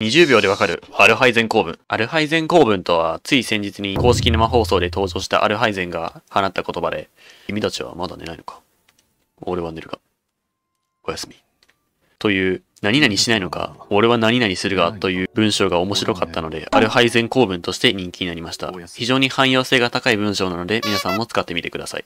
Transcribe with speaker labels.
Speaker 1: 20秒でわかるアルハイゼン構文。アルハイゼン構文とは、つい先日に公式生放送で登場したアルハイゼンが放った言葉で、君たちはまだ寝ないのか。俺は寝るが。おやすみ。という、何々しないのか、俺は何々するがという文章が面白かったので、アルハイゼン構文として人気になりました。非常に汎用性が高い文章なので、皆さんも使ってみてください。